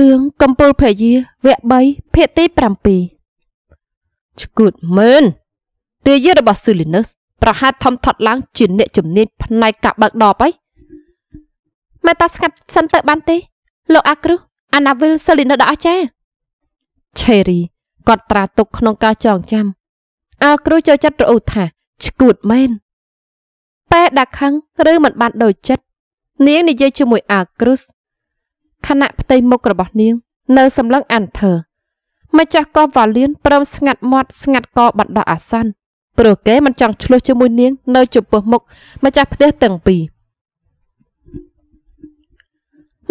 រឿងកំពូលភរិយាវគ្គ3ភាគទី7ឈ្គូតមើនទាយារបស់ស៊ូលីណឹសប្រហែលថំថត់ឡើងជាអ្នកជំនាញផ្នែកការបើកដបហើយម៉ែតាស្ងាត់សិនទៅបានទេ លោកអាគ្រូអាណាវិលស៊ូលីណឹសដ៏អស្ចារ្យឆេរីគាត់ត្រាទុកក្នុងការចងចាំ អាគ្រូចូលចិត្តរអ៊ូថាឈ្គូតមែនពេលដាក់ខឹងឬមិនបានដូចចិត្តនាងនិយាយជាមួយអាគ្រូសខណៈផ្ទៃមុខរបស់នាង នៅសម្លឹងអានធើម្ចាស់កោះវ៉ាលៀនព្រមស្ងាត់មាត់ស្ងាត់កបណ្ដោះអាសន្នព្រោះគេមិនចង់ឆ្លោះជាមួយនាងនៅចំពោះមុខម្ចាស់ផ្ទះទាំងពីរ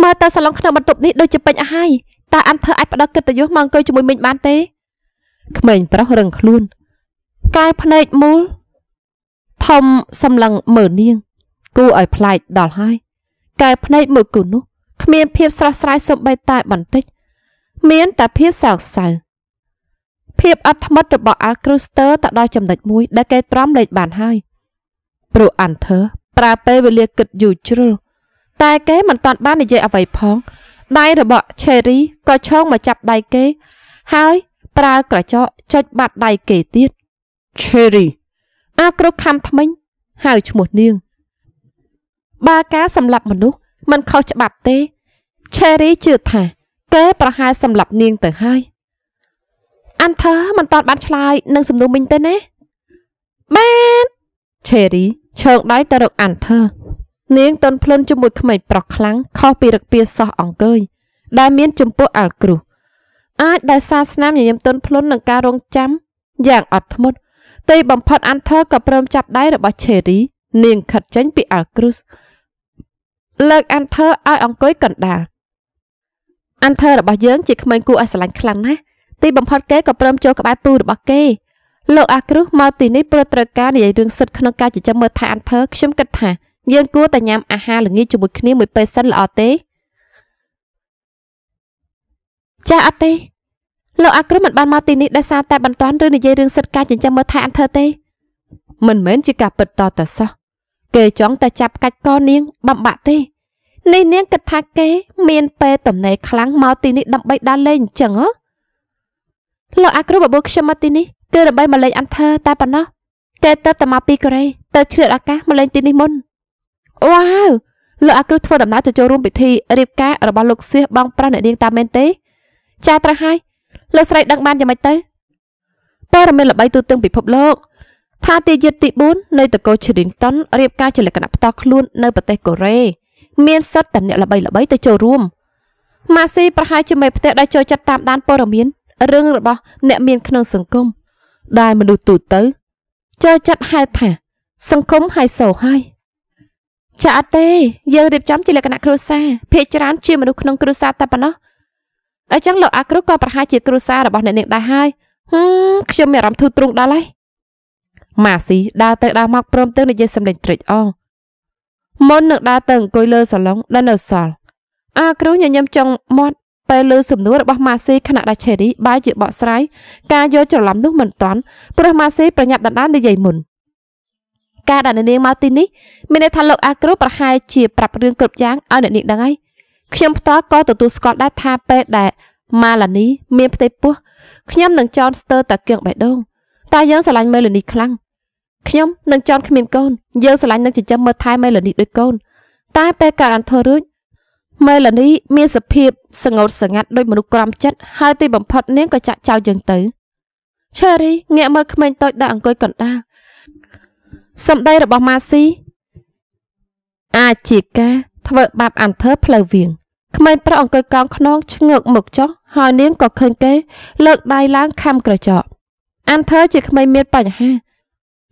មើលតើសាឡុងក្នុងបន្ទប់នេះដូចជាពេញអស់ហើយតើអានធើអាចផ្ដល់កិត្តិយសមកអង្គុយជាមួយមីងបានទេក្មេងប្រុសរឹងខ្លួនកែភ្នែកមូលធំសម្លឹងមើលនាងគួរឲ្យប្លែកដល់ហើយកែភ្នែកមួយគូនោះគ្មានភាពស្រស់ស្រាយសូម្បីតែបន្តិច មានតែភាពសោកសៅភាពអត់ធ្មត់របស់ Al Cruster ទៅដល់ចំណុចមួយដែលគេត្រាំលេចបានហើយ ព្រោះ Hunter ប្រើពេលវេលាគិតយូរជ្រុលតែគេមិនទាន់បាននិយាយអ្វីផងដៃរបស់ Cherry ក៏ឈោងមកចាប់ដៃគេ ហើយប្រើក្រចកចុចបាត់ដៃគេទៀត Cherry អាគ្រុខំថ្មិញហៅឈ្មោះនាងបើការសម្លាប់មនុស្សមិនខុសច្បាប់ទេឆេរីជឿថាគេប្រហែលសម្លាប់នាងទៅហើយអានធើមិនតាន់បានឆ្លើយនឹងសំណួរមិញទេណាបានឆេរីឈោងដៃទៅរកអានធើនាងតន់ភ្លន់ជាមួយក្មេងប្រុសខ្លាំងខុសពីរឹកពីសោះអង្គើយដែលមានចំពោះអាល់គ្រូសអាចដែលសាស្នាមញញឹមទន់ភ្លន់នឹងការរងចាំយ៉ាងអត់ធ្មត់ទីបំផុតអាន់ធើក៏ព្រមចាប់ដៃរបស់ឆេរីនាងខិតចេញពីអាល់គ្រូសលើកអាន់ធើឲ្យអង្គុយកណ្ដាលអាន់ធើរបស់យើងជាក្មេងគួរឲ្យស្រឡាញ់ខ្លាំងណាស់ទីបំផុតគេក៏ព្រមចូលក្បែរពូរបស់គេលោកអាគ្រុសមកទីនេះព្រោះត្រូវការនិយាយរឿងសិទ្ធក្នុងការចិញ្ចឹមមើលថែអាន់ធើខ្ញុំគិតថាយើងគួរតែញ៉ាំអាហារល្ងាចជាមួយគ្នាមួយពេលសិនល្អទេចាអត់ទេលោកអាគ្រុសមិនបានមកទីនេះដោយសារតែបន្ទាន់ឬនិយាយរឿងសិទ្ធការចិញ្ចឹមមើលថែអាន់ធើទេ មិនមែនជាការពិតតតសោះគេចង់តែចាប់កាច់កនាងបំបាក់ទេនេះនាងគិតថាគេមានពេតំណេខ្លាំងមកទីនេះដើម្បីដើរលេងអញ្ចឹងហ៎លោកអាគ្រូបបួលខ្ញុំមកទីនេះគឺដើម្បីមកលេងអន្ធើតែប៉ុណ្ណោះគេទៅតែមកពីកូរ៉េទៅឆ្លៀតឱកាសមកលេងទីនេះមុនវ៉ាវលោកអាគ្រូធ្វើដំណើរទៅចូលរួមពិធីរៀបការរបស់លោកសៀសបងប្រុសអ្នកនាងតាមមែនទេ ចាត្រាស់ហើយលោកស្រីដឹងបានយ៉ាងម៉េចទៅព័ត៌មានល្បីទូទាំងពិភពលោក ថាទីយិតទី4នៃតកូលឈីរីងតុនរៀបការជាលក្ខណៈផ្ទាល់ខ្លួននៅប្រទេសកូរ៉េមានសិទ្ធិតែអ្នកល្បីល្បីទៅចូលរួមម៉ាស៊ីប្រហែលជាមេផ្ទះដែលចូលចិត្តតាមដានព័ត៌មានរឿងរបស់អ្នក មានក្នុងសង្គមដែលមនុស្សទូទៅចូលចិត្តហៅថា សង្គមហើយសូហើយចាអត់ទេយើងរៀបចំជាលក្ខណៈគ្រួសារភាកច្រើនជាមនុស្សក្នុងគ្រួសារតែប៉ុណ្ណោះអញ្ចឹងលោកអាគ្រូក៏ប្រហែលជា គ្រួសាររបស់អ្នកនាងដែរហើយហឹមខ្ញុំមានអារម្មណ៍ធូរទ្រូងដល់ហើយម៉ាស៊ីដើរទៅដើរមកព្រមទាំងនិយាយសម្លេងត្រេកអរមុននឹងដើរទៅអង្គុយលើសាឡុងដែលនៅសល់អាគ្រូញញឹមចង់មាត់ពេលលើសំណួររបស់ម៉ាស៊ីខណៈដាច់ឆេរីបែរជាបកស្រាយការយកច្រឡំនោះមិនតាន់ព្រោះម៉ាស៊ីប្រញាប់ដណ្ដើមនិយាយមុនការដែលនាងមកទីនេះមានន័យថាលោកអាគ្រូប្រហែលជាប្រាប់រឿងគ្រប់យ៉ាងឲ្យអ្នកនាងដឹងហើយខ្ញុំផ្ទាល់ក៏ទទួលស្គាល់ដែរថាពេលដែលម៉ាឡានីមានផ្ទៃពោះខ្ញុំនឹងចោនស្ទើរតាគៀងបេះដូងតែយើងស្រឡាញ់មេលានីខ្លាំងខ្ញុំនឹងចន់គ្មានកូនយើងស្រឡាញ់នឹងចិញ្ចឹមមើលថែមេឡានីដូចកូន តែពេលកើតអន្ធររួចមេឡានីមានសភាពស្ងូតស្ងាត់ដោយមនុស្សក្រំចិត្តហើយទីបំផុតនាងក៏ចាក់ចោលយើងទៅឆេរីងាកមើលក្មេងតូចដែលអង្គុយកណ្ដាលសម្ដីរបស់ម៉ាស៊ីអាចជាការធ្វើបាបអន្ធើផ្លូវវៀងក្មេងប្រុសអង្គុយកោងខ្នងឈ្ងើកមកចុះហើយនាងក៏ឃើញគេលើកដៃឡើងខំក្រចកអានធើជាក្មេងមានបញ្ហា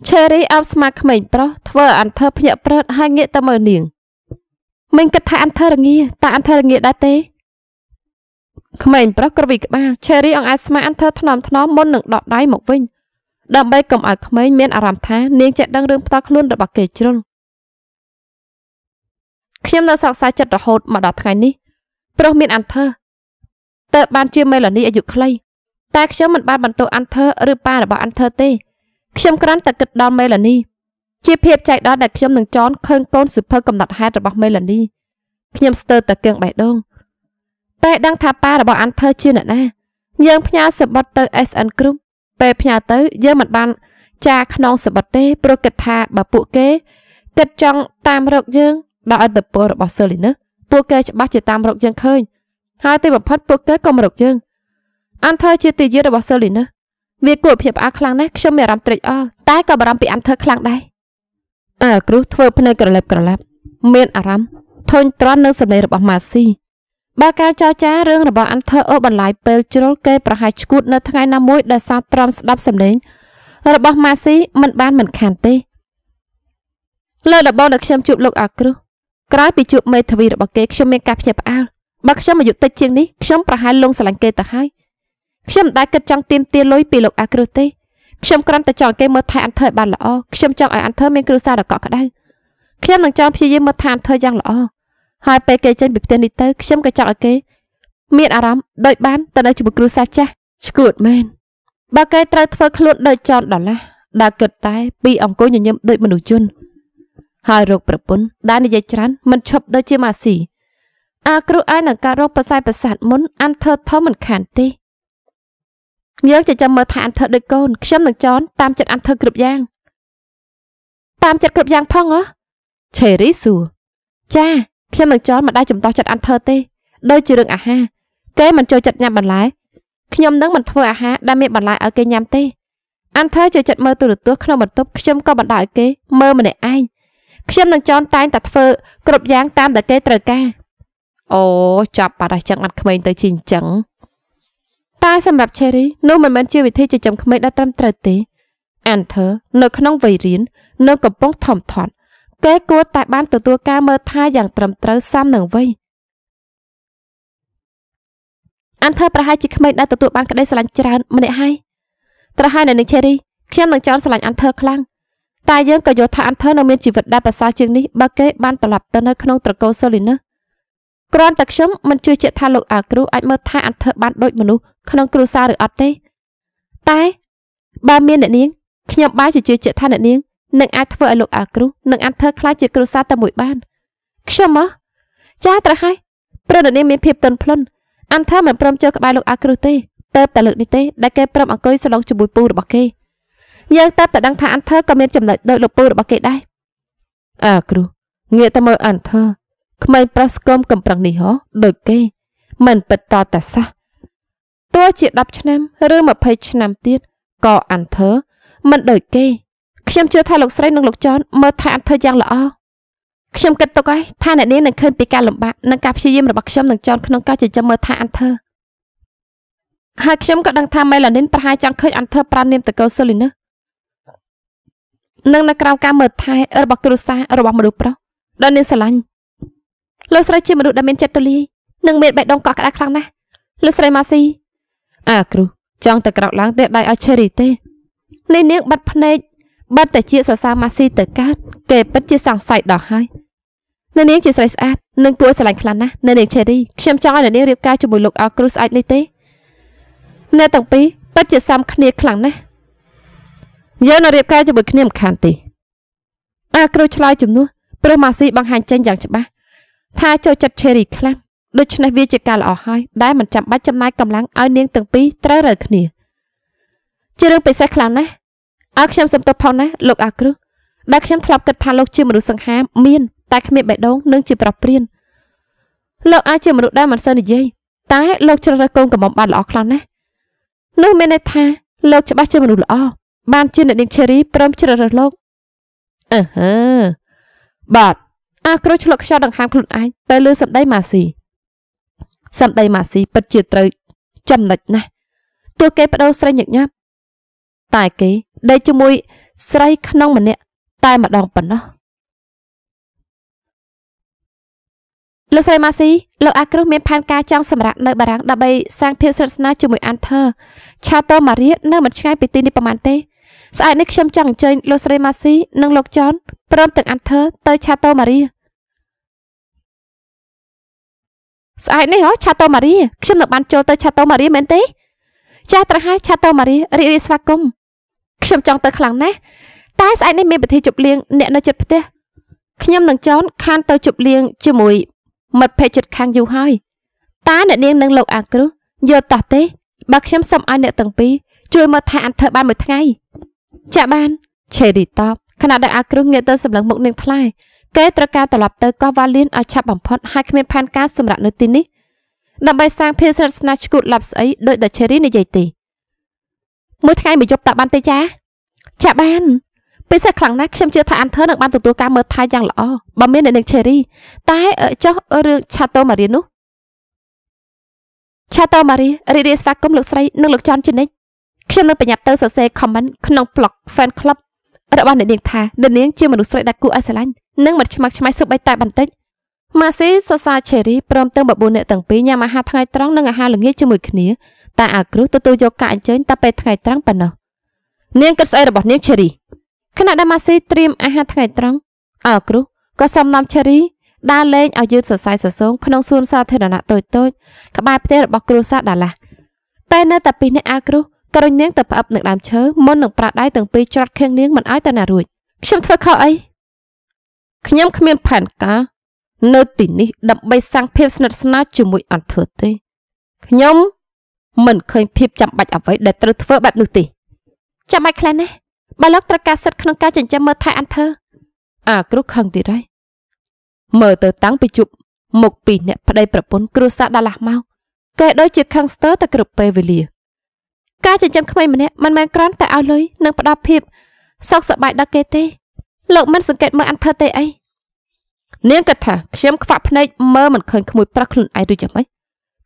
ឈេរីអោបស្មាក្មេងប្រុសធ្វើអន្ធើភ្ញាក់ព្រឺតហើយងាកទៅមើលនាង មិញគិតថាអន្ធើរងា តាអន្ធើរងាដែរទេក្មេងប្រុសក្រវិក្បាលឈេរីអង្អាចស្មាអន្ធើថ្នមថ្នមមុននឹងដកដៃមកវិញដើម្បីកុំឲ្យក្មេងមានអារម្មណ៍ថានាងចេះដឹងរឿងផ្ទាល់ខ្លួនរបស់គេជ្រុលខ្ញុំនៅសោកសៅចិត្តរហូតមកដល់ថ្ងៃនេះ ប្រុសមានអន្ធើតើបានជាមេឡានីអាយុខ្លី តែខ្ញុំមិនបានបន្ទោសអន្ធើឬប៉ារបស់អន្ធើទេខ្ញុំគ្រាន់តែគិតដល់មេឡានីជាភាពចែកដល់ដែលខ្ញុំនឹងចនឃើញកូនសិភើ កំណត់ហេតុរបស់មេឡានីខ្ញុំស្ទើរតែគៀងបេះដូងពេលដឹងថាប៉ារបស់អាន់ធើជាអ្នកណាយើងផ្ញើសម្បត្តិទៅ SN Group ពេលផ្ញើទៅយើងមិនបានចាក្នុងសម្បត្តិទេព្រោះគិតថាបើពួកគេគិតចង់តាមរក យើងដោយអត្តពលរបស់សូលីនឹសពួកគេច្បាស់ជាតាមរកយើងឃើញ ហើយទីបំផុតពួកគេក៏មករកយើងអាន់ធើជាទីយារបស់សូលីនឹសវាគួរភាពផ្អើលខ្លាំងណាស់ខ្ញុំមានអារម្មណ៍ត្រេកអរតែក៏បារម្ភពីអាន់ធើខ្លាំងដែរអើគ្រូធ្វើភ្នែកក្រឡេបក្រឡាប់ មានអារម្មណ៍ធុញទ្រាន់នឹងសម្លេង របស់ម៉ាស៊ីបើការចរចារឿងរបស់អាន់ធើអូបន្លាយពេលជ្រុលគេប្រហែលឈួតនៅថ្ងៃណាមួយដែលសាត្រមស្ដាប់សម្លេងរបស់ម៉ាស៊ីមិនបានមិនខានទេលើដំបូងដែលខ្ញុំជួបលោកអាគ្រូក្រោយពីជួបមេធាវីរបស់គេខ្ញុំមានការព្យាបាលបើខ្ញុំអាយុតិចជាងនេះខ្ញុំប្រហែលលង ស្រឡាញ់គេទៅហើយខ្ញុំមិនដែលគិតចង់ទាមទារលុយពីលោកអាគ្រឹះទេខ្ញុំគ្រាន់តែចង់គេមើលថែអានធើឲ្យបានល្អខ្ញុំចង់ឲ្យអានធើមានគ្រួសារដ៏កក់ក្ដៅខ្ញុំនឹងចង់ព្យាយាមមើលថែអានធើយ៉ាងល្អហើយពេលគេចេញពីផ្ទះនេះទៅខ្ញុំក៏ចង់ឲ្យគេ មានអារម្មណ៍ដូចបានទៅនៅជាមួយគ្រួសារចាស់ស្គួតមែនបើគេត្រូវធ្វើខ្លួនដូចចនដុល្លារដែលគិតតែពីអង្គញញឹមដូចមនុស្សជនហើយរោគប្រពន្ធដែលនិយាយច្រើនមិនឈប់ដូចជាម៉ាស៊ីអាគ្រូអាយនឹងការរោគប្រសែប្រសាទមុនអានធើធំមិនខានទេយើងចិញ្ចឹមមើលថាអនធ្វើដូចកូនខ្ញុំនឹងចនតាមចិត្តអនធ្វើគ្រប់យ៉ាងតាមចិត្តគ្រប់យ៉ាងផងហ៎ឆេរីសួរចាខ្ញុំនឹងចនមិនដែលចំតោះចិត្តអនធ្វើទេដូចជារឿងអាហារគេមិនចូលចិត្តញ៉ាំបន្លែខ្ញុំនឹងមិនធ្វើអាហារដែលមានបន្លែឲ្យគេញ៉ាំទេអានថើចូលចិត្តមើលទូរទស្សន៍ក្នុងបន្ទប់ខ្ញុំក៏បណ្ដោយឲ្យគេមើលម្នាក់ឯងខ្ញុំនឹងចន់តែងតែធ្វើគ្រប់យ៉ាង តាមដែលគេត្រូវការអូចាប់បាត់ហើយចឹងអត់ក្មេងទៅជាអញ្ចឹងតែសម្រាប់ Cherry នោះមិនមែនជាវិធីចិញ្ចឹមក្មេងដ៏ត្រឹមត្រូវទេ Anther នៅក្នុងវ័យរៀននៅកំពុងថមថត់គេ គួរតែបានទទួលការមើលថែយ៉ាងត្រឹមត្រូវសាមនឹងវ័យអានធ្វើប្រហែលជាក្មេងដែលទទួលបានក្តីស្រឡាញ់ច្រើនម្នាក់ហើយត្រហើយនៅនឹងឆេរីខ្ញុំនឹងចោលស្រឡាញ់អានធ្វើខ្លាំងតែយើងក៏យល់ថាអានធ្វើនៅមានជីវិតដែលប្រសើរជាងនេះបើគេបានត្រឡប់ទៅនៅក្នុងត្រកូលសូលីនឺគ្រាន់តែខ្ញុំមិនជឿជាក់ថាលោកអាគ្រូអាចមើលថែអត្ថិបានដូចមនុស្សក្នុង គ្រួសារឬអត់ទេតែបើមានអ្នកនាងខ្ញុំបែរជាជឿជាក់ថាអ្នកនាងនឹងអាចធ្វើឲ្យលោកអាគ្រូនិងអត្ថិខ្លាចជាគ្រួសារតែមួយបានខ្ញុំមកចាត្រូវហើយព្រោះអ្នកនាងមានភាពទន់ភ្លន់អន្តើមិនព្រមចូលក្បែរលោកអាគ្រូទេតើបតែលើកនេះទេ ដែលគេព្រមអង្គុយស្លងជាមួយពូរបស់គេ យើងតើបតែដឹងថាអន្តើក៏មានចំណុចដោយលោកពូរបស់គេដែរអាគ្រូងាកទៅមើលអន្តើក្មេងប្រុសស្គមកំប្រឹងនេះហ៎ដូចគេមិនពិតតតាសោះទោះជា10ឆ្នាំឬ20ឆ្នាំទៀតក៏អានធើមិនដូចគេ ខ្ញុំជឿថាលោកស្រីនិងលោកចនមើលថែអានធើយ៉ាងល្អខ្ញុំគិតទុកហើយថាអ្នកនាងនឹងឃើញពីការលំបាកនិងការព្យាយាមរបស់ខ្ញុំនឹងចនក្នុងការចិញ្ចឹមមើលថែអានធើហើយខ្ញុំក៏ដឹងថាមេឡានីនប្រហែលចង់ឃើញអានធើប្រាននាមតកោសូលីណានិងនៅក្រៅការមើលថែរបស់គ្រួសាររបស់មនុស្សប្រុសដែលនាងស្រឡាញ់លោកស្រីជាមនុស្សដែលមានចិត្តទូលាយនិងមានបេះដូងកក់ក្ដៅខ្លាំងណាស់លោកស្រីម៉ាស៊ីអាគ្រូចង់ទៅក្រោកឡើងទេដៃឲ្យឈេរីទេនេះនាងបាត់ភ្នែកបាត់តែជាសរសើរម៉ាស៊ីទៅកាត់ គេពិតជាសង្ស័យដល់ហើយនៅនាងជាស្រីស្អាតនិងគួរស្រឡាញ់ខ្លាំងណាស់នៅនាងឈេរីខ្ញុំចង់ឲ្យនៅនាងរៀបការជាមួយលោកអោគ្រូស្អាតនេះទេអ្នកទាំងពីរពិតជាសំគ្នាខ្លាំងណាស់យើងនៅរៀបការជាមួយគ្នាមិនខានទេអាគ្រូឆ្លើយជំនួសព្រះម៉ាស៊ីបង្ហាញចេញយ៉ាងច្បាស់ថាចូលចិត្តឆេរីខ្លាំងដូច្នេះវាជាការល្អហើយដែលមិនចាំបាច់ចំណាយកម្លាំងឲ្យនាងទាំងពីរត្រូវរើគ្នាជារឿងពិសេសខ្លាំងណាស់ឲ្យខ្ញុំសំទោសផងណាលោកអាគ្រឹះដែលខ្ញុំធ្លាប់គិតថាលោកជាមនុស្សសង្ហា មានតែគ្មានបេះដូងនិងជាប្រព្រានលោកអាចជាមនុស្សដែលមិនសូវនិយាយតែលោកជ្រើសរើសកូនកុំបានល្អខ្លាំងណាស់នោះមានន័យថាលោកច្បាស់ជាមនុស្សល្អបានជាអ្នកនាងឆេរីព្រមជ្រើសរើសលោកអឺហឺបាទអាគ្រូឆ្លុកខ្យល់ដង្ហើមខ្លួនឯងពេលលើសម្ដីម៉ាស៊ីសម្ដីម៉ាស៊ីពិតជាត្រូវចំណិចណាស់ទោះគេបដូរស្រីញឹកញាប់តែគេដេកជាមួយ ស្រីក្នុងម្នាក់តែម្ដងប៉ុណ្ណោះលោកស្រីម៉ាស៊ីលោកអាគ្រូមានផែនការចង់សម្រាប់នៅបារាំងដើម្បីសាងភាពស្និទ្ធស្នាលជាមួយអានធើឆាតូម៉ារីនៅមិនឆ្ងាយពីទីនេះប្រហែលទេស្អែកនេះខ្ញុំចង់អញ្ជើញលោកស្រីម៉ាស៊ីនិងលោកចនព្រមទាំងអានធើទៅឆាតូម៉ារីស្អែកនេះហ៎ឆាតូម៉ារីខ្ញុំនៅបានចូលទៅឆាតូម៉ារីមែនទេចាស់ត្រហើយឆាតូម៉ារីរីករាយស្វាគមន៍ខ្ញុំចង់ទៅខ្លាំងណាស់តែស្អែកនេះមានពិធីជប់លៀងអ្នកនៅជិតផ្ទះខ្ញុំនឹងចន់ខានទៅជប់លៀងជាមួយមិត្តភ័ក្តិជិតខាងយូរហើយតើអ្នកនាងនឹងលោកអាគ្រូយល់តោះទេបើខ្ញុំសុំឲ្យអ្នកទាំងពីរជួយមើលថែអន្តើបានមួយថ្ងៃ ចាក់បានឆេរីតបខណៈដែលអាគ្រូងាកទៅសម្លឹងមុខនាងថ្លៃគេត្រូវការត្រឡប់ទៅកោះវ៉ាលៀនឲ្យឆាប់បំផុតហើយគ្មានផែនការសម្រាប់នៅទីនេះដើម្បីសាងភាពស្និទ្ធស្នាលឈួតលាប់ស្អីដោយដាឈេរីនិយាយទីមួយថ្ងៃមួយយប់តាបានទេចា ចាបានពេលសិស្សខ្លាំងណាស់ខ្ញុំជឿថាអានធើនឹងបានទទួលការមើលថែយ៉ាងល្អបើមានអ្នកនឹងឆេរី តែចុះរឿងឆាតូម៉ារីនោះឆាតូម៉ារីរីរាយស្វាគមន៍លោកស្រីនិងលោកច័ន្ទជនិតខ្ញុំនឹងបញ្ញត្តិទៅសរសេរ comment ក្នុង blog fan club របស់អ្នកនាងថាអ្នកនាងជាមនុស្សស្រីដែលគួរឲ្យស្រឡាញ់និងមិនឆ្មាក់ឆ្មៃស៊ុបអីតែបន្តិចម៉ាស៊ីសរសើរឆេរីព្រមទាំងបបួលអ្នកទាំងពីរញ៉ាំអាហារថ្ងៃត្រង់និងអាហារល្ងាចជាមួយគ្នាតែអាគ្រូទទួលយកការអញ្ជើញតែពេលថ្ងៃត្រង់ប៉ុណ្ណោះនាងគិតស្អីរបស់ នាងឆេរីខណៈដែលម៉ាស៊ីត្រៀមអាហារថ្ងៃត្រង់អាគ្រូក៏សំណំឆេរីដើរលេងឲ្យយឺតសរសៃសរសូងក្នុងសួនសាធារណៈតូចៗក្បែរផ្ទះរបស់គ្រួសារដាឡាពេលនៅតែពីអ្នកអាគ្រូក៏រុញនាងទៅផ្អឹបនឹងដើមឈើមុននឹងប្រាដៃទាំងពីរច្រត់ខៀងនាងមិនឲ្យទៅណារួចខ្ញុំធ្វើខុសអីខ្ញុំគ្មានផែនការនៅទីនេះ ដើម្បីសាងភាពស្និទ្ធស្នាលជាមួយអន្តធើទេខ្ញុំ មិនឃើញភាពចាំបាច់អ្វីដែលត្រូវធ្វើបែបនោះទេចាំបាច់ខ្លះណាស់បើលោកត្រូវការសិទ្ធក្នុងការចិញ្ចឹមមើលថែអន្តធើអាគ្រូខឹងទៀតហើយមើលទៅតាំងពីជប់មកពីអ្នកប្តីប្រពន្ធគ្រួសារដាឡាស់មកគេដូចជាខឹងស្ទើរតែគ្រប់ពេលវេលា ការចិញ្ចឹមក្មេងម្នាក់មិនមែនគ្រាន់តែឲ្យលុយនិងផ្ដល់ភាពសុខសប្បាយដល់គេទេលោកមិនសង្កេតមើលអន្តើទេអីនាងគិតថាខ្ញុំខ្វាក់ភ្នែកមើលមិនឃើញក្មួយប្រុសខ្លួនឯងឬយ៉ាងម៉េច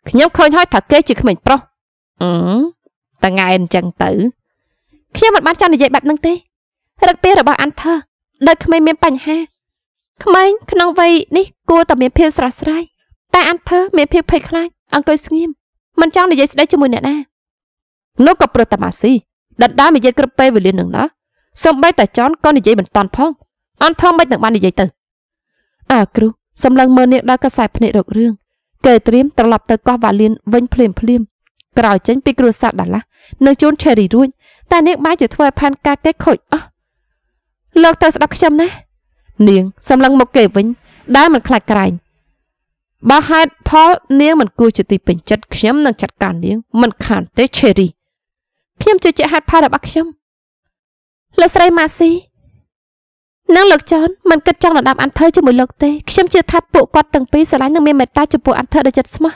ខ្ញុំឃើញហើយថាគេជាក្មេងប្រុសអឺតាង៉ែអញ្ចឹងទៅខ្ញុំមិនបានចង់និយាយបែបហ្នឹងទេរឹកពីរបស់អន្តើដូចក្មេងមានបញ្ហាក្មេងក្នុងវ័យនេះគួរតែមានភាពស្រស់ស្រាយតែអន្តើមានភាពភ័យខ្លាចអង្គុយស្ងៀមមិនចង់និយាយស្ដីជាមួយអ្នកណានោះក៏ប្រតមាស៊ីដណ្ដើមនិយាយគ្រប់ពេលវេលានឹងណាសំបីតាចន់ក៏និយាយមិនតាន់ផង អន់ធំមិននឹងបាននិយាយទៅអាគ្រូសម្លឹងមើលនាងដល់កសែភ្នែករករឿងកែត្រៀមត្រឡប់ទៅកោះវ៉ាលៀនវិញភ្លាមភ្លាមក្រោយចេញពីគ្រួសារដាឡាស់នៅជូនឆេរីរួចតែនាងបាយជាធ្វើឲ្យផែនការគេខូចអស់លោកទៅស្ដាប់ខ្ញុំណានាងសម្លឹងមកគេវិញដែលមិនខ្លាចក្រែងបើហេតុផលនាងមិនគួរជាទីពេញចិត្តខ្ញុំនឹងចាត់ការនាងមិនខានទេឆេរីខ្ញុំជឿជាក់ហេតុផលរបស់ខ្ញុំលោកស្រីម៉ាស៊ីនិងលោកចនមិនគិតចង់ដណ្ដើមអាន់ធើជាមួយលោក ទេ ខ្ញុំជឿថាពួកគាត់ទាំងពីរស្រឡាញ់និងមានមេត្តាចំពោះអាន់ធើដោយចិត្តស្មោះ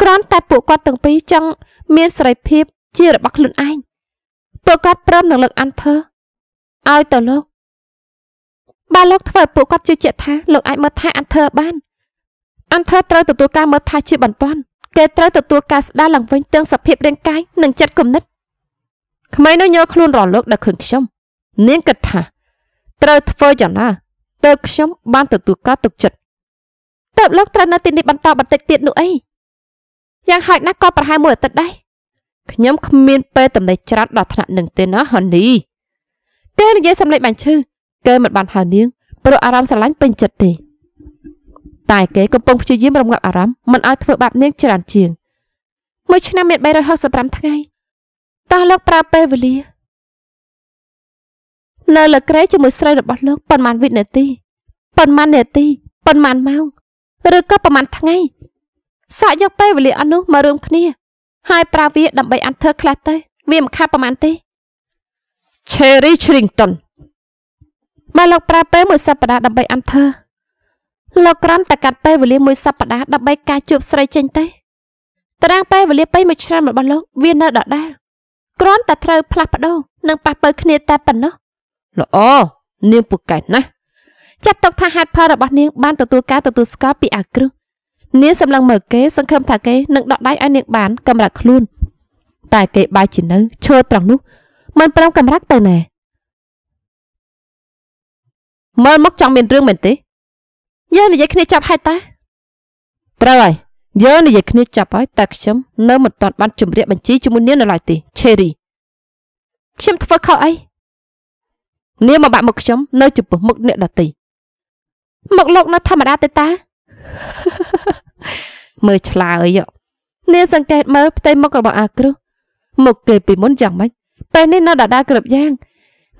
គ្រាន់តែពួកគាត់ទាំងពីរចង់មានសេរីភាពជារបស់ខ្លួនឯងពួកគាត់ព្រមនឹងលើកអាន់ធើឲ្យទៅលោកបើលោកធ្វើឲ្យពួកគាត់ជឿជាក់ថាលោកអាចមើលថែអាន់ធើបានអាន់ធើត្រូវទទួលការមើលថែជាបន្ទាន់គេត្រូវទទួលការស្ដារឡើងវិញទាំងសភាពរាងកាយនិងចិត្តគំនិតក្មេងនោះញ័រខ្លួនរលឹកដល់ឃើញខ្ញុំនាងគិតថាត្រូវធ្វើយ៉ាងណាតើខ្ញុំបានទទួលការទុកចិត្តតើបលោកត្រូវនៅទីនេះបន្តបន្តិចទៀតនោះអីយ៉ាងហោចណាស់ក៏ប្រហែលមួយអាទិត្យដែរខ្ញុំគ្មានពេលទំនេរច្រាត់ដល់ថ្នាក់នឹងទេណាហូនីគេនិយាយសំឡេងបាញ់ឈឺគេមិនបានហៅនាងព្រោះអារម្មណ៍ស្រឡាញ់ពេញចិត្តទេតែគេកំពុងព្យាយាមរងាប់អារម្មណ៍មិនឲ្យធ្វើបាបនាងច្រើនជាងមួយឆ្នាំមាន365ថ្ងៃតោះលោកប្រើពេលវេលានៅលើក្រែជាមួយស្រីរបស់លោកប៉ុន្មានវិនាទីប៉ុន្មាននាទីប៉ុន្មានម៉ោង ឬក៏ប៉ុន្មានថ្ងៃសាក់យកពេលវេលាអស់នោះមករួមគ្នា ហើយប្រើវា ដើម្បីអានធ្វើខ្លះទៅវាមិនខាត់ប៉ុន្មានទេ Cherry Shrington បើលោកប្រើពេលមួយសប្តាហ៍ដើម្បីអានធ្វើលោកក្រាន់តែកាត់ពេលវេលាមួយសប្តាហ៍ដើម្បីការជួបស្រីចេញទេតារាងពេលវេលាពេញមួយឆ្នាំរបស់លោកវានៅដដែលគ្រាន់តែត្រូវផ្លាស់ប្ដូរនិងប៉ះពើគ្នាតែប៉ុណ្ណោះល្អនាងពូកែណាស់ចាត់ទុកថាហេតុផលរបស់នាងបានទទួលការទទួលស្គាល់ពីអាគ្រឹះនាងសម្លឹងមើលគេសង្ឃឹមថាគេនឹងដកដៃឲ្យនាងបានកម្រាស់ខ្លួនតែគេបែរជានៅឈរត្រង់នោះមិនប្រំកម្រាស់ទៅណាមើលមកចង់មានរឿងមែនទេយើងនិយាយគ្នាចាប់ហេតុតាត្រូវហើយយើងនិយាយគ្នាចាប់ហើយតែខ្ញុំនៅមិនទាន់បានជម្រាបបញ្ជីជាមួយនាងនៅឡើយទេឆេរីខ្ញុំធ្វើខុសអីនាងមកបាក់មុខខ្ញុំនៅចំពោះមុខអ្នកដតីមកលោកនៅធម្មតាទេតាមើលឆ្លើយនាងសង្កេតមើលផ្ទៃមុខរបស់អាគ្រឹះមុខគេពីមុនយ៉ាងម៉េចពេលនេះនៅដដាគ្រប់យ៉ាង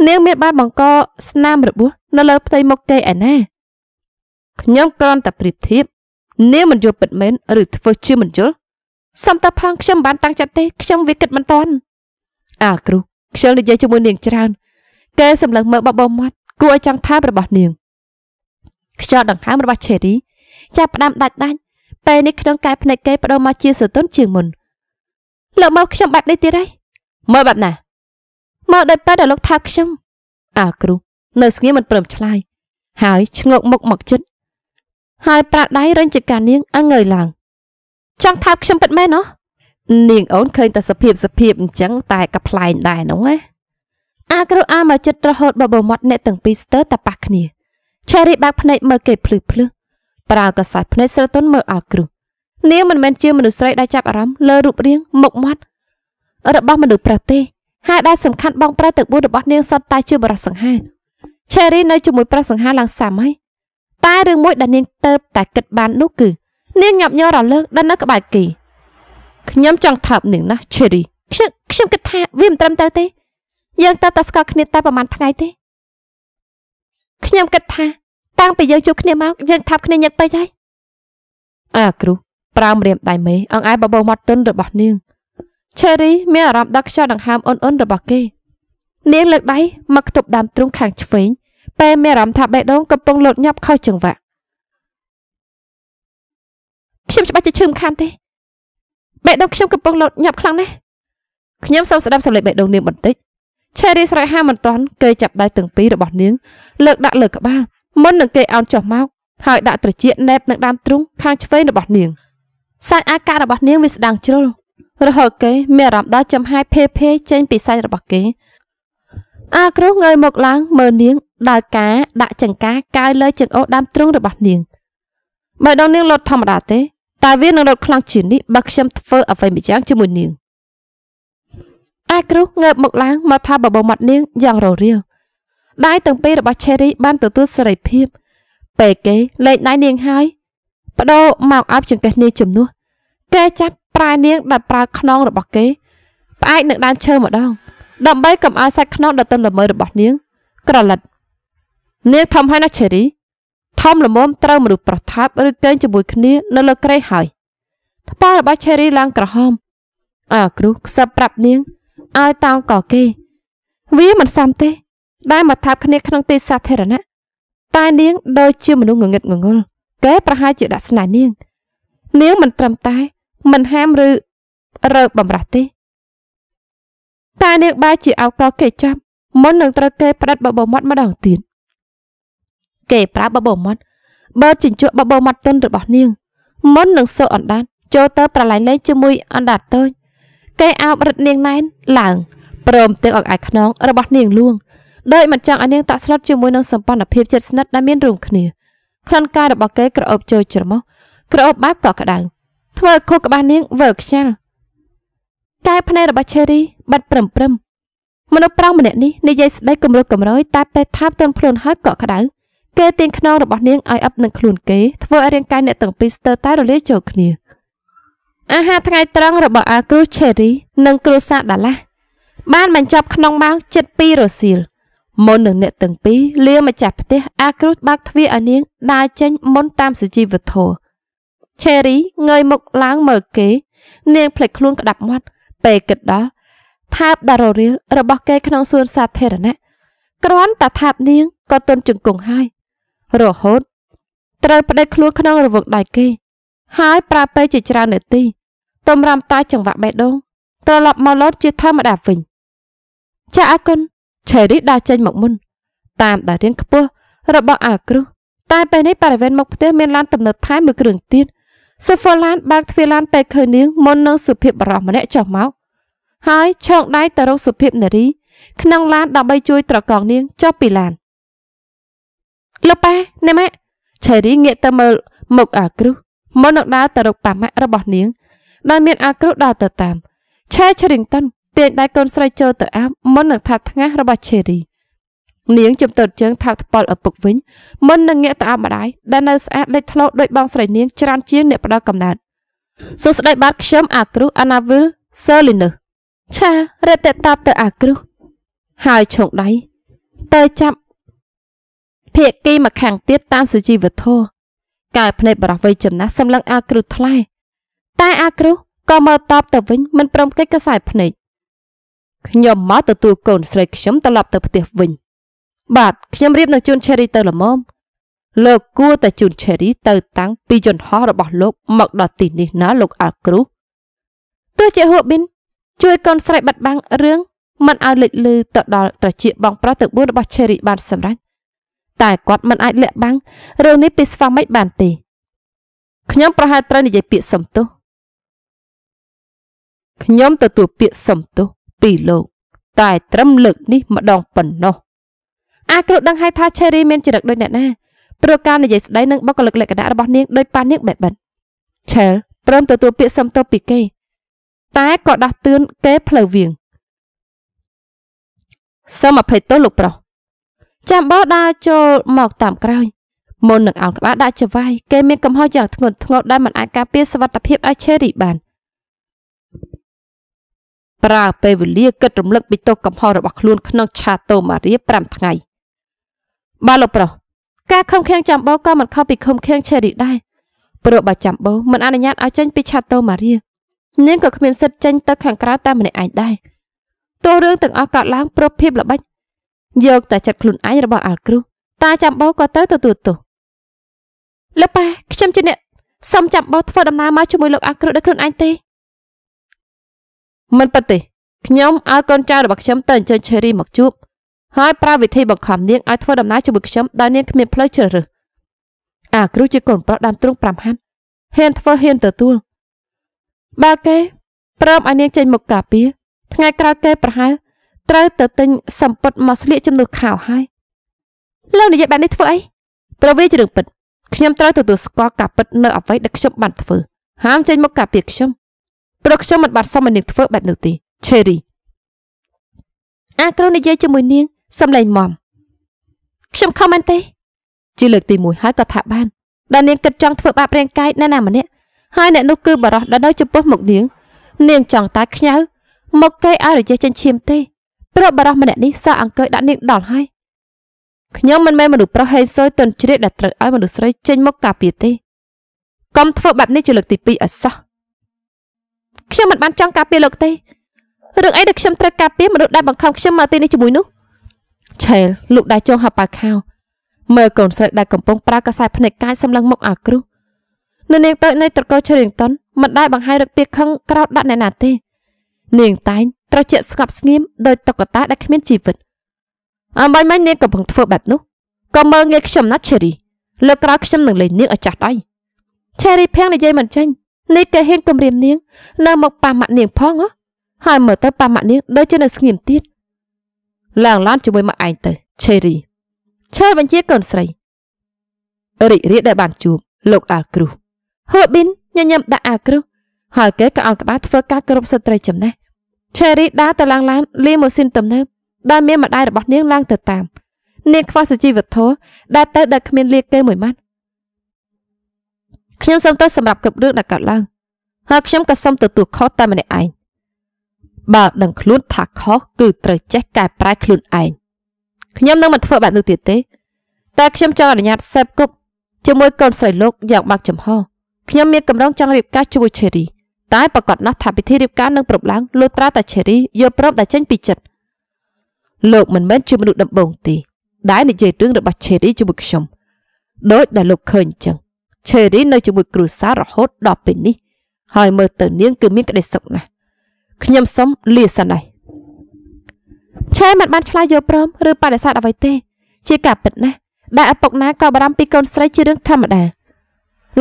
នាងមានបានបង្កស្នាមរបួសនៅលើផ្ទៃមុខគេឯណាខ្ញុំគ្រាន់តែប្រៀបធៀបនាងមិនយល់ពិតមែនឬធ្វើជាមិនយល់សំតាផាងខ្ញុំមិនបានតាំងចិត្តទេខ្ញុំវាគិតមិនតាន់ អាគ្រូខ្ញុំនិយាយជាមួយនាងច្រើនកែសម្លឹងមើលបបោមាត់គួរឲ្យចង់ថារបស់នាងខ្យល់ដង្ហើមរបស់ឆេរី ចាប់ផ្ដើមដាច់ដាច់ពេលនេះក្នុងកែភ្នែកគេបដូរមកជាសើទុនជាងមុនលោកមើលខ្ញុំបែបនេះទៀតហើយមើលបែបណាមកដោយពេលដែលលោកថាខ្ញុំ អាគ្រូ នៅស្ងៀមមិនព្រមឆ្លើយហើយឈ្ងោកមុខមកចិត្តហើយប្រាក់ដៃរញចកានាងអងើយឡើងចង់ថើបខ្ញុំពិតមែនណោះនាងអូនឃើញតែសភាព សភាពអញ្ចឹងតែកប្លែងដែរនោះណាអាគ្រូអាមកចិត្តរហូតបបមាត់អ្នកទាំងពីរស្ទើរតែប៉ះគ្នាឆេរីបើកភ្នែកមើលគេភ្លឺភ្លឺប្រើកសែតភ្នែកស្រទន់មើលអល់គ្រូនាងមិនមែនជាមនុស្សស្រីដែលចាប់អារម្មណ៍លើរូបរាងមុខមាត់របស់មនុស្សប្រុសទេហើយដែលសំខាន់បងប្រុសទៅបួសរបស់នាងសតតែជាបរិសង្ហាឆេរីនៅជាមួយប្រុសសង្ហាឡើងសាមហើយតែរឿងមួយដែលនាងទៅតែគិតបាននោះគឺ នាងញាប់ញ័ររលើកដល់នៅក្បែរគេខ្ញុំចង់ថើបនាងណាស់ឈេរីខ្ញុំខ្ញុំគិតថាវាមិនត្រឹមត្រូវទេយើងតើតែស្គាល់គ្នាតែប្រហែលថ្ងៃទេខ្ញុំគិតថា តាំងពីយើងជួបគ្នាមកយើងថាប់គ្នាញឹកពេកហើយអាគ្រូប្រាំរៀមដៃមេអង្អែបបោមាត់ទុនរបស់នាងឈេរី មានអារម្មណ៍ដល់ខ្យល់ដង្ហើមអ៊ុនអ៊ុនរបស់គេនាងលើកដៃមកទប់ដើមទ្រូងខាងឆ្វេងពេលមានអារម្មណ៍ថាបេះដូងកំពុងលោតញាប់ខុសចង្វាក់ខ្ញុំច្បាស់ជាឈឺមិនខានទេបេះដូងខ្ញុំកំពុងលោតញាប់ខ្លាំងណាស់ខ្ញុំសូមស្ដាប់សម្លេងបេះដូងនាងបន្តិចឆេរីស្រែកហៅមិនទាន់គេចាប់ដៃទាំងពីររបស់នាងលើកដាក់លើក្បាលមុននឹងគេអោនចុះមកហើយដាក់ត្រចៀកណែបនឹងដើមទ្រូងខាងឆ្វេងរបស់នាងសាច់អាកាសរបស់នាងវាស្ដាងជ្រុលរហូតគេមានអារម្មណ៍ដល់ចំហាយភេភេចេញពីសាច់របស់គេអាគ្រូងើយមកឡើងមើលនាងដោយការដាក់ចង្កាកាយលើចង្អូសដើមទ្រូងរបស់នាងបើដងនាងលត់ធម្មតាទេ តែវានឹងរត់ខ្លាំងជាងនេះបើខ្ញុំធ្វើអ្វីម្យ៉ាងជាមួយនាងអាគ្រូងើបមកឡើងមកថាបបោមាត់នាងយ៉ាងររាលដៃទាំងពីររបស់ឆេរីបានទទួលសេរីភាព ពេលគេលេងដៃនាងហើយបដូរមកអាប់ចង្កេះនាងជំនួសគេចាប់ប្រែនាងដោយប្រើខ្នងរបស់គេផ្អែកនឹងដើមឈើម្ដងដើម្បីកុំឲ្យសាច់ខ្នងដ៏ទន់ល្មើយរបស់នាង ក្រឡិត នាងធំហើយណាឆេរីធំល្មមត្រូវមនុស្សប្រថាប់ឬកេងជាមួយគ្នានៅលើក្រេហើយថ្ពាល់របស់ឆេរីឡើងក្រហមអើគ្រូខ្សឹបប្រាប់នាងឲ្យតាមកគេ វាមិនសមទេដែលមកថាប់គ្នាក្នុងទីសាធារណៈតែនាងដូចជាមនុស្សងងឹតងងុលគេប្រហែលជាដាក់ស្នេហ៍នាង នាងមិនត្រឹមតែមិនហាមឬរើបំរាស់ទេតែនាងបែរជាឱកគេចាប់មុននឹងត្រូវគេផ្ដិតបបោមាត់ម្ដងទៀតគេប្រើបបោមាត់បើជញ្ជក់បបោមាត់ទុនរបស់នាងមុននឹងសូអណ្ដាតចូលទៅប្រឡែងលេងជាមួយអណ្ដាតតូចគេអោបរឹតនាងណែនឡើងព្រមទាំងអង្អាចខ្នងរបស់នាងលួងដោយមិនចង់ឲ្យនាងតក់ស្លុតជាមួយនឹងសម្ព័ន្ធភាពចិត្តស្និទ្ធដែលមានរួមគ្នាក្លិនកាយរបស់គេក្រអូបចូលច្រមុះក្រអូបបែបកក់ក្ដៅធ្វើឲ្យខួរក្បាលនាងវិលខ្យល់តែភ្នែករបស់ឆេរីបាត់ប្រឹមប្រឹមមនុស្សប្រាំងម្នាក់នេះនិយាយស្ដីគំរោះគំរើយតែពេះថាបទន់ខ្លួនហើយកក់ក្ដៅគេទាញខ្នងរបស់នាងឲ្យអឹបនឹងខ្លួនគេធ្វើឲ្យរាងកាយអ្នកទាំងពីរស្ទើរតែរលាយចូលគ្នាអាហារថ្ងៃត្រង់របស់អាគ្រូឆេរីនិងគ្រូសាដាឡាស់បានបញ្ចប់ក្នុងម៉ោង7:00រសៀលមុននឹងអ្នកទាំងពីរលាម្ចាស់ផ្ទះអាគ្រូបើកទ្វារឲ្យនាងដើរចេញមុនតាមសុជីវធម៌ឆេរីងើយមុខឡើងមើលគេ នាងភ្លេចខ្លួនក្តាប់មាត់ពេលគិតដល់ថាបដាររៀលរបស់គេក្នុងសួនសាធារណៈគ្រាន់តែថាបនាងក៏ទន់ជង្គង់ហើយរហូតត្រូវប្តេកខ្លួនក្នុងរវឹកដៃគេ ហើយប្រើពេលជាច្រើននាទីតម្រាំតែចង្វាក់បេះដូងត្រឡប់មកលោតជាធម្មតាវិញ ចាអគុណឆេរីដើរចេញមកមុនតាមដែលរៀងខ្ពស់របស់អាគ្រុសតែពេលនេះបរិវេណមុខផ្ទះមានឡានទំនើបថែមមួយគ្រឿងទៀតសូហ្វូឡានបើកទ្វារឡានទៅឃើញនាងមុននឹងសុភិបបរោះម្នាក់ចុះមកហើយឆោងដៃទៅរកសុភាពនារីក្នុងឡានដើម្បីជួយត្រកងនាងចុះពីឡានលោកប៉ាអ្នកម៉ាក់ឆេរីងាកទៅមើលមុខអាគ្រុសមុននឹងដើរទៅរកប៉ាម៉ាក់របស់នាងដែលមាន អាគ្រុសដើរទៅតាមឆេឈរិងតុនទាញដៃកូនស្រីចូលទៅអាបមុននឹងថាថ្ងាសរបស់ឆេរីនាងជំទត់ជើងថាបថ្ពាល់ឪពុកវិញមុននឹងងាកទៅអាបម្ដាយដែលនៅស្អាតលេចធ្លោដោយបងស្រីនាង ច្រើនជាងអ្នកផ្ដល់កំណើតសួស្ដីបាទខ្ញុំអាគ្រុសអាណាវិលសឺលីនឹសឆារត់ទៅតាប់ទៅអាគ្រោះហើយឈោងដៃទៅចាប់ភាគីមកខាងទៀតតាមសុជីវធរកាយភ្នែកបរោះវ័យចំណាស់សម្លឹងអាគ្រោះថ្លែតែអាគ្រោះក៏មើលតបទៅវិញមិនព្រមកិច្ចកសែភ្នែកខ្ញុំមកទទួលកូនស្រីខ្ញុំត្រឡប់ទៅផ្ទះវិញ បាទខ្ញុំរៀបនឹងជូន Cherry ទៅល្មមលោកគួរតែជូន Cherry ទៅ តាំងពីយន្តហោះរបស់លោកមកដល់ទីនេះណាលោក អាគ្រោះទោះជាហួបប៊ីនជួយកូនស្រីបាត់បាំងរឿងមិនឲ្យលេចលឺទៅដល់ត្រចៀកបងប្រុសទៅបួនរបស់ Cherry បានសម្រេចតែគាត់មិនអាចលាក់បាំងរឿងនេះពីស្វាមីបានទេខ្ញុំប្រហែលត្រូវនិយាយពាក្យសំទោសខ្ញុំទទួលពាក្យសំទោសពីលោកតែត្រឹមលើកនេះម្ដងប៉ុណ្ណោះ អាគ្រូដឹងហើយថា Cherry មានចរិតដូចអ្នកណាព្រោះការនិយាយស្ដីនិងបុគ្គលិកលក្ខណៈរបស់នាងដោយប៉ានាងបែបបិទ Chell ព្រមទទួលពាក្យសំទោសពីគេតែក៏ដាស់តឿនគេផ្លូវវៀងសូមអភ័យទោសលោកប្រុសចាំបោដើរចូលមកតាមក្រោយមុននឹងអោនក្បាលដាក់ចវាយគេមានកំហុសយ៉ាងធ្ងន់ធ្ងរដែលមិនអាចការពារសុវត្ថិភាពឲ្យឆេរីបានប្រើពេលវេលាគិតរំលឹកពីទោសកំហុសរបស់ខ្លួនក្នុងឆាតូម៉ារី5ថ្ងៃបាទលោកប្រុសការខំខាំងចាំបោក៏មិនខុសពីខំខាំងឆេរីដែរព្រោះបើចាំបោមិនអនុញ្ញាតឲ្យចេញពីឆាតូម៉ារីនាងក៏គ្មានសិទ្ធិចេញទៅខាងក្រៅតែម្នាក់ឯងដែរទោះរឿងទាំងអស់កើតឡើងប្រភេទល្បិចយកតែចិត្តខ្លួនឯងរបស់អាល់គ្រូ តាចាំបោក៏ទៅទទួលទោសលោកប៉ាខ្ញុំជាអ្នកសុំចាំបោធ្វើដំណើរមកជាមួយលោកអាល់គ្រូដោយខ្លួនឯងទេមិនប៉ិតទេខ្ញុំឲ្យកូនចៅរបស់ខ្ញុំទៅអញ្ជើញឆេរីមកជួបហើយប្រើវិធីបង្ខំនាងឲ្យធ្វើដំណើរជាមួយខ្ញុំដោយនាងគ្មានផ្លូវជ្រើសរើសអាគ្រូជាកូនប្រុសដើមទ្រូង5ហាត់ហ៊ានធ្វើហ៊ានទទួលបើគេព្រមឲ្យនាងចេញមកការពារថ្ងៃក្រោយគេប្រហែលត្រូវទៅទិញសម្ពុតមកស្លៀកជំនួសខោហើយលោកនិយាយបែបនេះធ្វើអីព្រោះវាជារឿងពិតខ្ញុំត្រូវទទួលស្គាល់ការពិតនៅអ្វីដែលខ្ញុំបានធ្វើហាមចេញមកការពារខ្ញុំព្រោះខ្ញុំមិនបានសុំឲ្យនាងធ្វើបែបនោះទេឆេរីអាគ្រូនិយាយជាមួយនាងសំឡេងមមខ្ញុំខំមែនទេ ជាលើកទី1ហើយក៏ថាបានដែលនាងគិតចង់ធ្វើបាបរាងកាយនៅណាម្នាក់ហើយអ្នកនោះគឺបរោះដណ្ដើចំពោះមុខនាងនាងចង់តែខ្ញៅមកគេឲ្យរយៈចិញ្ចៀមទេព្រោះបរោះម្នាក់នេះសោះអង្គើដាក់នាងដល់ហើយខ្ញុំមិនមែនមនុស្សប្រុសហេសុយទន់ជ្រាបដែលត្រូវឲ្យមនុស្សស្រីចេញមកការពារទេកុំធ្វើបែបនេះជាលើកទី2អសោះខ្ញុំមិនបានចង់ការពារលោកទេរឿងអីដែលខ្ញុំត្រូវការពារមនុស្សដែលបង្ខំខ្ញុំមកទីនេះជាមួយនោះឆែលលោកដែលចងហបប៉ាខោមើលកូនស្រីដែលកំពុងប្រើកសែភ្នែកកាយសម្លឹងមុខអាគ្រូសនៅនាងតូចនៃត្រកូលឈរិងតុនមិនដែលបង្ហាយរឹកពីខឹងក្រោតដាក់អ្នកណាទេ នាងតែងត្រជាក់ស្ងប់ស្ងៀមដោយតុក្កតាដែលគ្មានជីវិតអំបីមិញនាងកំពុងធ្វើបែបនោះក៏មើលងាយខ្ញុំណាស់ឈេរី លើកក្រោយខ្ញុំនឹងលេងនាងឲ្យចាស់ដៃឈេរីភាំងនិយាយមិនចេញនេះគេហ៊ានគំរាមនាងនៅមកប៉ះម៉ាក់នាងផងហ៎ហើយមើលទៅប៉ះម៉ាក់នាងដូចជានៅស្ងៀមទៀតឡើងឡានជាមួយម៉ាក់ឯងទៅឈេរីឈើបញ្ជាកូនស្រីរីករាយដែលបានជួបលោកអាល់គ្រូសហួប៊ីនញញឹមដាក់អាគ្រឹះហើយគេក៏អត់ក្បាលធ្វើការគ្រប់សិទ្ធិត្រីចំណេះឆេរីដើរទៅឡើងឡានលីម៉ូស៊ីនទំនើបដែលមានម្ដាយរបស់នាងឡើងទៅតាមនាងខ្វះសុជីវធម៌ដែលទៅដល់គ្មានលៀកគេមួយម៉ាត់ខ្ញុំសូមទៅសម្រាប់គ្រប់រឿងដែលកើតឡើងហើយខ្ញុំក៏សូមទទួលខុសតែម្នាក់ឯងបើដឹងខ្លួនថាខុសគឺត្រូវចេះកែប្រែខ្លួនឯងខ្ញុំនឹងមិនធ្វើបែបនោះទៀតទេតែខ្ញុំចង់អនុញ្ញាតសេពគប់ជាមួយកូនស្រីលោកយ៉ាងបាក់ចំហរខ្ញុំមានកម្រងចង់រៀបការជាមួយឆេរីតែប្រកាសណាស់ថាពិធីរៀបការនឹងប្រពឡើងលុះត្រាតែឆេរីយល់ព្រមតែចេញពីចិត្តលោកមិនមែនជាមនុស្សដំបូងទេដែលនិយាយរឿងរបស់ឆេរីជាមួយខ្ញុំដោយដែលលោកឃើញអញ្ចឹងឆេរី នៅជាមួយគ្រួសាររហូតដល់ពេលនេះហើយមើលទៅនាងគឺមានក្តីសុខណាស់ខ្ញុំសុំលាសិនហើយឆេមិនបានឆ្លើយយល់ព្រមឬបដិសេធអ្វីទេជាការពិតណាស់ដែលឪពុកណាក៏បារម្ភពីកូនស្រីជារឿងធម្មតា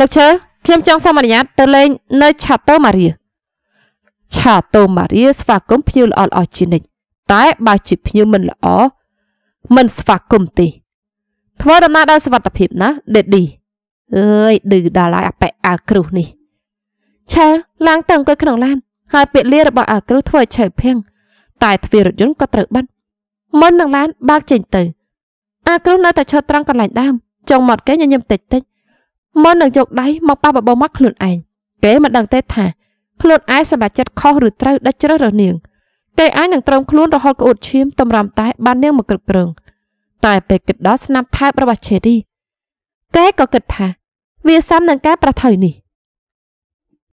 លោកឆើខ្ញុំចង់សូមអនុញ្ញាតទៅលេងនៅឆាតូម៉ារីឆាតូម៉ារីស្វាគមន៍ភ្ញៀវល្អល្អជានិច្ចតែបើជាភ្ញៀវមិនល្អមិនស្វាគមន៍ទេធ្វើដំណើរដោយសុវត្ថិភាពណាដេឌីអើយឌឺដល់ហើយអប៉ែអាលគ្រូសនេះឆែលឡើងទៅអង្គុយក្នុងឡាន ហើយពាក្យលារបស់អាលគ្រូសធ្វើឲ្យឆែលភាំងតែទ្វាររថយន្តក៏ត្រូវបិទមុននឹងឡានបើកចេញទៅអាគ្រូសនៅតែឈរត្រង់កន្លែងដើមចុងមាត់គេញញឹមតិចតិចមុននឹងយកដៃមកប៉ះបបោមាត់ខ្លួនឯងគេមិនដឹងទេថាខ្លួនឯងសម្រេចចិត្តខុសឬត្រូវដាច់ជ្រើសរើសនាងគេអាចនឹងត្រោមខ្លួនរហូតក្អួតឈាម តម្រាំតែ បាននាងមកក្រឹកក្រឹងតែពេលគិតដល់ស្នាប់ថែបរបស់ឆេរីគេក៏គិតថាវាសំនឹង ការប្រថុយនេះ